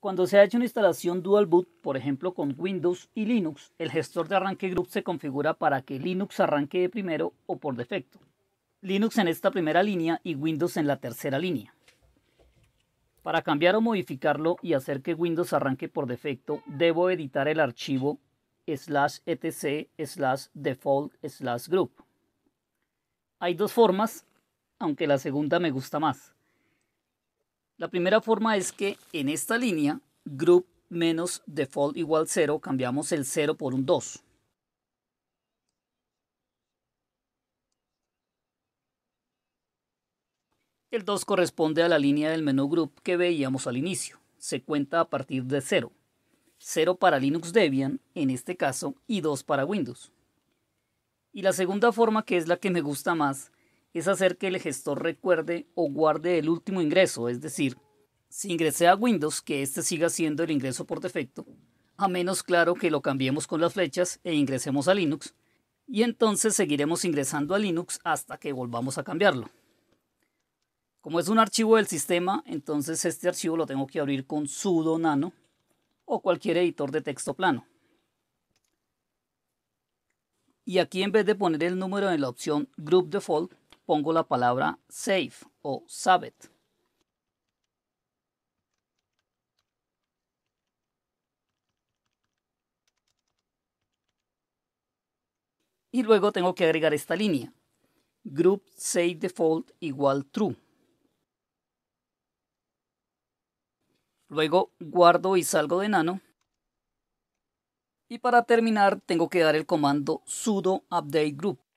Cuando se ha hecho una instalación dual boot, por ejemplo con Windows y Linux, el gestor de arranque group se configura para que Linux arranque de primero o por defecto. Linux en esta primera línea y Windows en la tercera línea. Para cambiar o modificarlo y hacer que Windows arranque por defecto, debo editar el archivo slash etc slash default slash group. Hay dos formas, aunque la segunda me gusta más. La primera forma es que en esta línea, group menos default igual 0, cambiamos el 0 por un 2. El 2 corresponde a la línea del menú group que veíamos al inicio. Se cuenta a partir de 0. 0 para Linux Debian, en este caso, y 2 para Windows. Y la segunda forma, que es la que me gusta más, es hacer que el gestor recuerde o guarde el último ingreso, es decir, si ingresé a Windows, que este siga siendo el ingreso por defecto, a menos claro que lo cambiemos con las flechas e ingresemos a Linux, y entonces seguiremos ingresando a Linux hasta que volvamos a cambiarlo. Como es un archivo del sistema, entonces este archivo lo tengo que abrir con sudo nano o cualquier editor de texto plano. Y aquí en vez de poner el número en la opción Group Default, pongo la palabra save o sabet. Y luego tengo que agregar esta línea. Group save default igual true. Luego guardo y salgo de nano. Y para terminar tengo que dar el comando sudo update group.